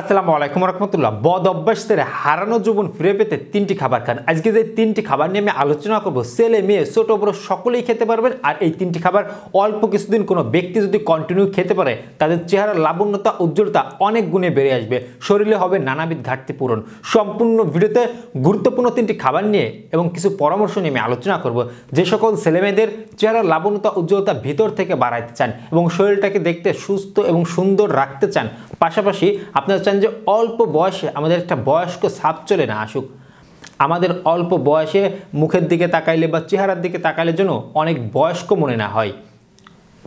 আসসালামু আলাইকুম রহমতুল্লাহ বদ অভ্যাস হারানো জীবন ফিরে পেতে তিনটি খাবার খান আজকে যে তিনটি খাবার নিয়ে আমি আলোচনা করবো ছেলে মেয়ে ছোট বড় সকলেই খেতে পারবেন আর এই তিনটি খাবার অল্প কিছুদিন কোনো ব্যক্তি যদি কন্টিনিউ খেতে পারে তাদের চেহারা লাবণ্যতা উজ্জ্বলতা অনেক গুণে বেড়ে আসবে শরীরে হবে নানাবিধ ঘাটতি পূরণ সম্পূর্ণ ভিডিওতে গুরুত্বপূর্ণ তিনটি খাবার নিয়ে এবং কিছু পরামর্শ নিয়ে আমি আলোচনা করব যে সকল ছেলেমেয়েদের চেহারা লাবণ্যতা উজ্জ্বলতা ভিতর থেকে বাড়াইতে চান এবং শরীরটাকে দেখতে সুস্থ এবং সুন্দর রাখতে চান পাশাপাশি আপনারা চান যে অল্প বয়সে আমাদের একটা বয়স্ক সাপ চলে না আসুক আমাদের অল্প বয়সে মুখের দিকে তাকাইলে বা চেহারার দিকে তাকাইলে যেন অনেক বয়স্ক মনে না হয়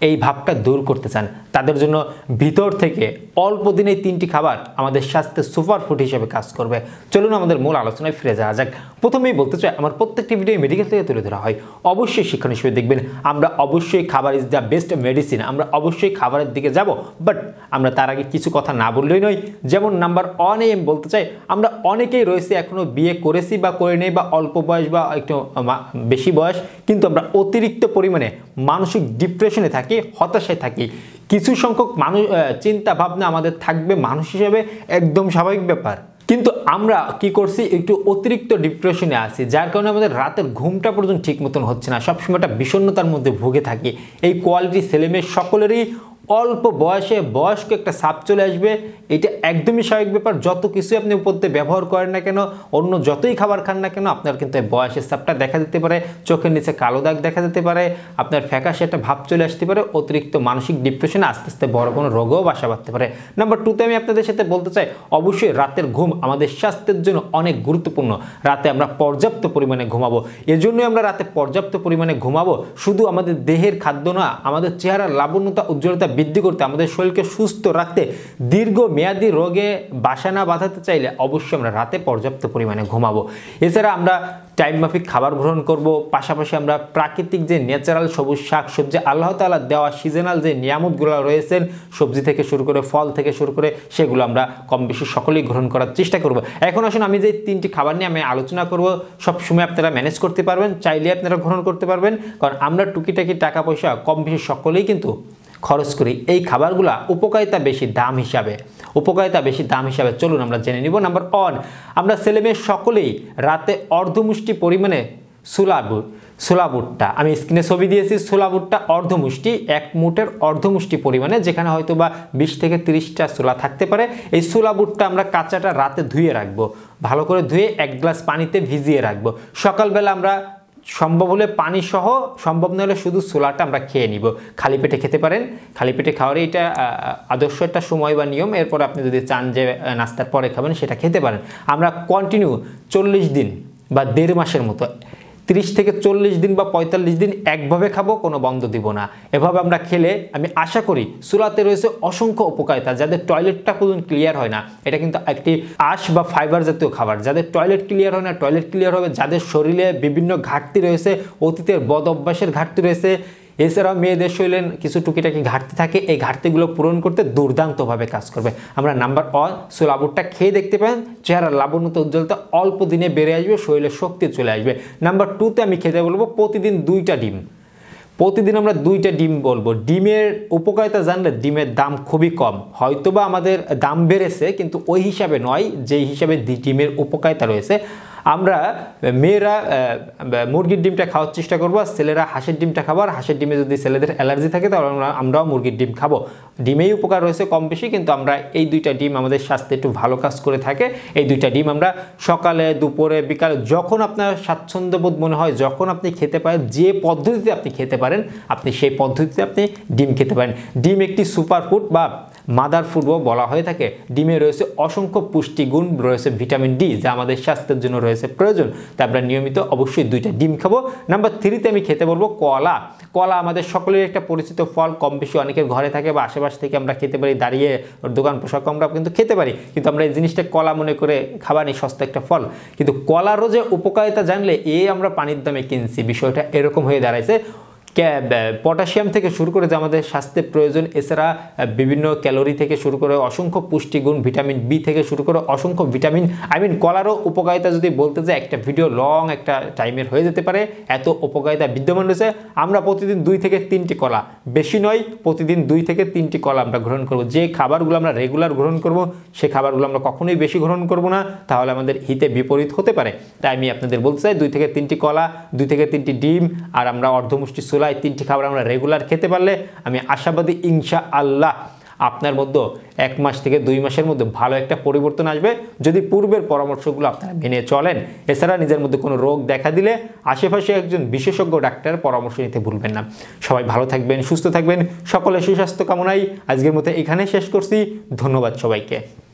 এই ভাবটা দূর করতে চান তাদের জন্য ভিতর থেকে অল্প দিনে তিনটি খাবার আমাদের স্বাস্থ্যে সুপার ফুড হিসেবে কাজ করবে চলুন আমাদের মূল আলোচনায় ফিরে যাওয়া যাক প্রথমেই বলতে চাই আমার প্রত্যেকটি ভিডিও মেডিকেল থেকে তুলে ধরা হয় অবশ্যই শিক্ষণ হিসেবে দেখবেন আমরা অবশ্যই খাবার ইজ দ্য বেস্ট মেডিসিন আমরা অবশ্যই খাবারের দিকে যাব বাট আমরা তার আগে কিছু কথা না বললেই নয় যেমন নাম্বার ওয়ানে আমি বলতে চাই আমরা অনেকেই রয়েছে এখনও বিয়ে করেছি বা করে নেই বা অল্প বয়স বা একটু বেশি বয়স কিন্তু আমরা অতিরিক্ত পরিমাণে মানসিক ডিপ্রেশনে থাকি থাকি হতাশায় থাকি কিছু সংখ্যক মানুষ চিন্তা ভাবনা আমাদের থাকবে মানুষ হিসেবে একদম স্বাভাবিক ব্যাপার কিন্তু আমরা কি করছি একটু অতিরিক্ত ডিপ্রেশনে আছি যার কারণে আমাদের রাতের ঘুমটা পর্যন্ত ঠিক মতন হচ্ছে না সবসময় একটা বিষণ্নতার মধ্যে ভুগে থাকি এই কোয়ালিটি ছেলেমেয়ে সকলেরই অল্প বয়সে বয়স্ক একটা সাপ চলে আসবে এটা একদমই স্বাভাবিক ব্যাপার যত কিছু আপনি উপরতে ব্যবহার করেন না কেন অন্য যতই খাবার খান না কেন আপনার কিন্তু বয়সের সাপটা দেখা দিতে পারে চোখের নিচে কালো দাগ দেখা যেতে পারে আপনার ফ্যাকাশে একটা ভাব চলে আসতে পারে অতিরিক্ত মানসিক ডিপ্রেশনে আস্তে আস্তে বড় কোনো রোগও বাসা বাঁধতে পারে নাম্বার টুতে আমি আপনাদের সাথে বলতে চাই অবশ্যই রাতের ঘুম আমাদের স্বাস্থ্যের জন্য অনেক গুরুত্বপূর্ণ রাতে আমরা পর্যাপ্ত পরিমাণে ঘুমাবো এজন্যই আমরা রাতে পর্যাপ্ত পরিমাণে ঘুমাবো শুধু আমাদের দেহের খাদ্য না আমাদের চেহারার লাবণ্যতা উজ্জ্বলতা বৃদ্ধি করতে আমাদের শরীরকে সুস্থ রাখতে দীর্ঘ মেয়াদী রোগে বাসা না বাঁধাতে চাইলে অবশ্যই আমরা রাতে পর্যাপ্ত পরিমাণে ঘুমাবো এছাড়া আমরা টাইম মাফিক খাবার গ্রহণ করব পাশাপাশি আমরা প্রাকৃতিক যে ন্যাচারাল সবুজ শাক সবজি আল্লাহ তালা দেওয়া সিজনাল যে নিয়ামতগুলো রয়েছেন সবজি থেকে শুরু করে ফল থেকে শুরু করে সেগুলো আমরা কম বেশি সকলেই গ্রহণ করার চেষ্টা করব এখন আসুন আমি যে তিনটি খাবার নিয়ে আমি আলোচনা করব সবসময় আপনারা ম্যানেজ করতে পারবেন চাইলে আপনারা গ্রহণ করতে পারবেন কারণ আমরা টুকিটাকি টাকা পয়সা কম বেশি সকলেই কিন্তু খরচ করি এই খাবারগুলা উপকারিতা বেশি দাম হিসাবে উপকারিতা বেশি দাম হিসাবে চলুন আমরা জেনে নিব নাম্বার ওয়ান আমরা ছেলেমেয়ে সকলেই রাতে অর্ধমুষ্টি পরিমাণে সুলাভ সোলাবুটটা আমি স্ক্রিনে ছবি দিয়েছি সোলাবুটটা অর্ধমুষ্টি এক মুটের অর্ধমুষ্টি পরিমাণে যেখানে হয়তো বা বিশ থেকে তিরিশটা সোলা থাকতে পারে এই সোলাবুটটা আমরা কাঁচাটা রাতে ধুয়ে রাখবো ভালো করে ধুয়ে এক গ্লাস পানিতে ভিজিয়ে রাখবো সকালবেলা আমরা সম্ভব হলে পানি সহ সম্ভব না হলে শুধু সোলাটা আমরা খেয়ে নিব খালি পেটে খেতে পারেন খালি পেটে খাওয়ারই এটা আদর্শ একটা সময় বা নিয়ম এরপর আপনি যদি চান যে নাস্তার পরে খাবেন সেটা খেতে পারেন আমরা কন্টিনিউ চল্লিশ দিন বা দেড় মাসের মতো 30 থেকে চল্লিশ দিন বা পঁয়তাল্লিশ দিন একভাবে খাবো কোনো বন্ধ দিব না এভাবে আমরা খেলে আমি আশা করি সুরাতে রয়েছে অসংখ্য উপকারিতা যাদের টয়লেটটা পর্যন্ত ক্লিয়ার হয় না এটা কিন্তু একটি আশ বা ফাইবার জাতীয় খাবার যাদের টয়লেট ক্লিয়ার হয় না টয়লেট ক্লিয়ার হবে যাদের শরীরে বিভিন্ন ঘাটতি রয়েছে অতীতের বদ অভ্যাসের ঘাটতি রয়েছে এছাড়াও মেয়েদের শরীরে কিছু টুকিটাকি ঘাটতি থাকে এই ঘাটতিগুলো পূরণ করতে দুর্দান্তভাবে কাজ করবে আমরা নাম্বার অল লাবুরটা খেয়ে দেখতে পারেন চেহারার লাবণ্যতা উজ্জ্বলতা অল্প দিনে বেড়ে আসবে শরীরে শক্তি চলে আসবে নাম্বার টুতে আমি খেতে বলবো প্রতিদিন দুইটা ডিম প্রতিদিন আমরা দুইটা ডিম বলবো ডিমের উপকারিতা জানলে ডিমের দাম খুবই কম হয়তোবা আমাদের দাম বেড়েছে কিন্তু ওই হিসাবে নয় যেই হিসাবে ডিমের উপকারিতা রয়েছে আমরা মেয়েরা মুরগির ডিমটা খাওয়ার চেষ্টা করবো ছেলেরা হাঁসের ডিমটা খাবো আর হাঁসের ডিমে যদি ছেলেদের অ্যালার্জি থাকে তাহলে আমরা আমরাও মুরগির ডিম খাবো ডিমেই উপকার রয়েছে কম বেশি কিন্তু আমরা এই দুইটা ডিম আমাদের স্বাস্থ্যে একটু ভালো কাজ করে থাকে এই দুইটা ডিম আমরা সকালে দুপুরে বিকালে যখন আপনার স্বাচ্ছন্দ্যবোধ মনে হয় যখন আপনি খেতে পারেন যে পদ্ধতিতে আপনি খেতে পারেন আপনি সেই পদ্ধতিতে আপনি ডিম খেতে পারেন ডিম একটি সুপারফুড বা মাদার ফুডও বলা হয়ে থাকে ডিমে রয়েছে অসংখ্য পুষ্টিগুণ রয়েছে ভিটামিন ডি যা আমাদের স্বাস্থ্যের জন্য রয়েছে প্রয়োজন তা আমরা নিয়মিত অবশ্যই দুইটা ডিম খাবো নাম্বার থ্রিতে আমি খেতে বলবো কলা কলা আমাদের সকলের একটা পরিচিত ফল কম বেশি অনেকের ঘরে থাকে বা আশেপাশ থেকে আমরা খেতে পারি দাঁড়িয়ে দোকান পোশাক আমরা কিন্তু খেতে পারি কিন্তু আমরা এই জিনিসটা কলা মনে করে খাবারই সস্তা একটা ফল কিন্তু কলারও যে উপকারিতা জানলে এ আমরা পানির দামে কিনছি বিষয়টা এরকম হয়ে দাঁড়াইছে পটাশিয়াম থেকে শুরু করে যে আমাদের স্বাস্থ্যের প্রয়োজন এছাড়া বিভিন্ন ক্যালোরি থেকে শুরু করে অসংখ্য পুষ্টিগুণ ভিটামিন বি থেকে শুরু করে অসংখ্য ভিটামিন আই মিন কলারও উপকারিতা যদি বলতে যে একটা ভিডিও লং একটা টাইমের হয়ে যেতে পারে এত উপকারিতা বিদ্যমান রয়েছে আমরা প্রতিদিন দুই থেকে তিনটি কলা বেশি নয় প্রতিদিন দুই থেকে তিনটি কলা আমরা গ্রহণ করব যে খাবারগুলো আমরা রেগুলার গ্রহণ করব সে খাবারগুলো আমরা কখনোই বেশি গ্রহণ করব না তাহলে আমাদের হিতে বিপরীত হতে পারে তাই আমি আপনাদের বলতে চাই দুই থেকে তিনটি কলা দুই থেকে তিনটি ডিম আর আমরা অর্ধমুষ্টি সোলা এই তিনটি খাবার আমরা রেগুলার খেতে পারলে আমি আশাবাদী ইনশা আল্লাহ আপনার মধ্যে এক মাস থেকে দুই মাসের মধ্যে ভালো একটা পরিবর্তন আসবে যদি পূর্বের পরামর্শগুলো আপনারা মেনে চলেন এছাড়া নিজের মধ্যে কোনো রোগ দেখা দিলে আশেপাশে একজন বিশেষজ্ঞ ডাক্তারের পরামর্শ নিতে ভুলবেন না সবাই ভালো থাকবেন সুস্থ থাকবেন সকলের সুস্বাস্থ্য কামনাই আজকের মতো এখানে শেষ করছি ধন্যবাদ সবাইকে